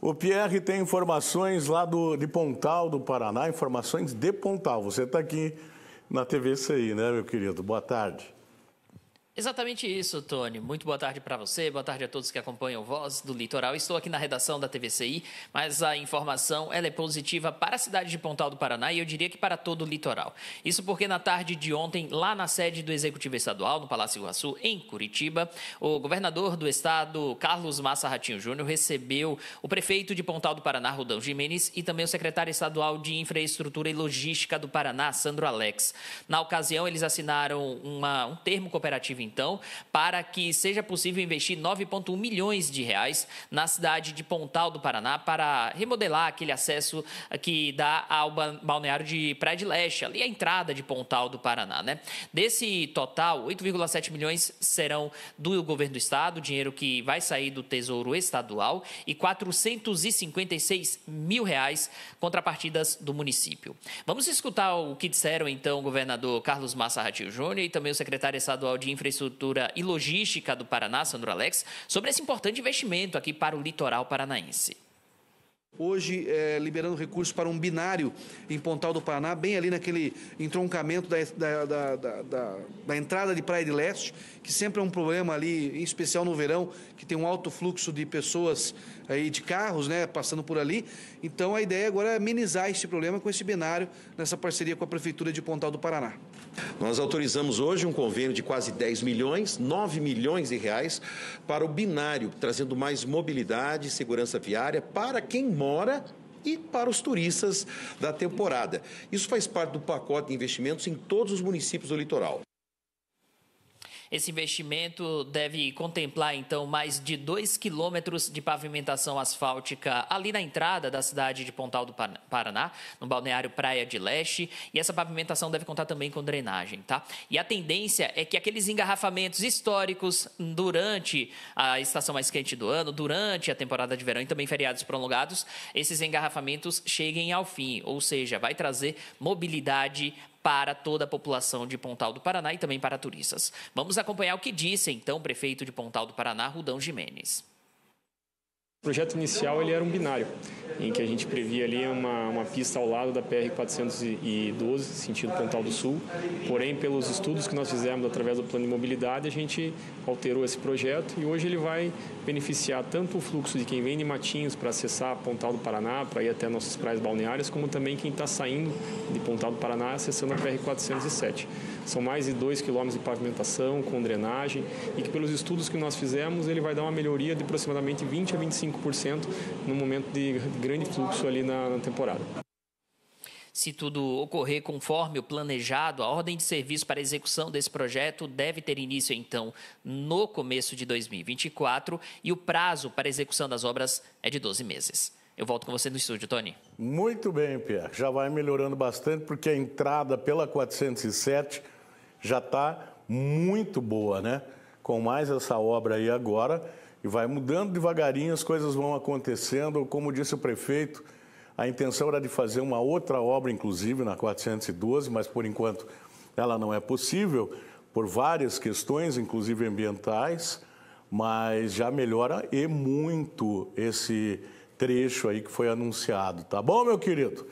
O Pierre tem informações lá do, de Pontal, do Paraná, informações de Pontal. Você está aqui na TV aí, né, meu querido? Boa tarde. Exatamente isso, Tony. Muito boa tarde para você, boa tarde a todos que acompanham Voz do Litoral. Estou aqui na redação da TVCI, mas a informação ela é positiva para a cidade de Pontal do Paraná e eu diria que para todo o litoral. Isso porque na tarde de ontem, lá na sede do Executivo Estadual, no Palácio Iguaçu, em Curitiba, o governador do estado, Carlos Massa Ratinho Júnior, recebeu o prefeito de Pontal do Paraná, Rudão Jimenez, e também o secretário estadual de Infraestrutura e Logística do Paraná, Sandro Alex. Na ocasião, eles assinaram uma, um termo cooperativo então, para que seja possível investir 9,1 milhões de reais na cidade de Pontal do Paraná para remodelar aquele acesso eh, que dá ao balneário de Praia de Leste, ali a entrada de Pontal do Paraná, né? Desse total, 8,7 milhões serão do governo do estado, dinheiro que vai sair do Tesouro Estadual, e 456 mil reais contrapartidas do município. Vamos escutar o que disseram então o governador Carlos Massa Ratio Júnior e também o secretário estadual de Infraestrutura Infraestrutura e Logística do Paraná, Sandro Alex, sobre esse importante investimento aqui para o litoral paranaense. Hoje, é, liberando recursos para um binário em Pontal do Paraná, bem ali naquele entroncamento da, da, da, da, entrada de Praia de Leste, que sempre é um problema ali, em especial no verão, que tem um alto fluxo de pessoas e de carros né, passando por ali. Então, a ideia agora é amenizar esse problema com esse binário, nessa parceria com a Prefeitura de Pontal do Paraná. Nós autorizamos hoje um convênio de quase 10 milhões, 9 milhões de reais, para o binário, trazendo mais mobilidade e segurança viária para quem mora e para os turistas da temporada. Isso faz parte do pacote de investimentos em todos os municípios do litoral. Esse investimento deve contemplar, então, mais de 2 quilômetros de pavimentação asfáltica ali na entrada da cidade de Pontal do Paraná, no balneário Praia de Leste. E essa pavimentação deve contar também com drenagem, tá? E a tendência é que aqueles engarrafamentos históricos durante a estação mais quente do ano, durante a temporada de verão e também feriados prolongados, esses engarrafamentos cheguem ao fim, ou seja, vai trazer mobilidade para toda a população de Pontal do Paraná e também para turistas. Vamos acompanhar o que disse então o prefeito de Pontal do Paraná, Rudão Jimenez. O projeto inicial ele era um binário, em que a gente previa ali uma, uma pista ao lado da PR-412, sentido Pontal do Sul. Porém, pelos estudos que nós fizemos através do plano de mobilidade, a gente alterou esse projeto e hoje ele vai beneficiar tanto o fluxo de quem vem de Matinhos para acessar Pontal do Paraná, para ir até nossas praias balneárias, como também quem está saindo de Pontal do Paraná acessando a PR-407. São mais de 2 quilômetros de pavimentação, com drenagem, e que pelos estudos que nós fizemos, ele vai dar uma melhoria de aproximadamente 20 a 25 5% no momento de grande fluxo ali na, na temporada. Se tudo ocorrer conforme o planejado, a ordem de serviço para execução desse projeto deve ter início, então, no começo de 2024 e o prazo para execução das obras é de 12 meses. Eu volto com você no estúdio, Tony. Muito bem, Pierre. Já vai melhorando bastante, porque a entrada pela 407 já está muito boa, né? com mais essa obra aí agora e vai mudando devagarinho, as coisas vão acontecendo. Como disse o prefeito, a intenção era de fazer uma outra obra, inclusive, na 412, mas por enquanto ela não é possível, por várias questões, inclusive ambientais, mas já melhora e muito esse trecho aí que foi anunciado. Tá bom, meu querido?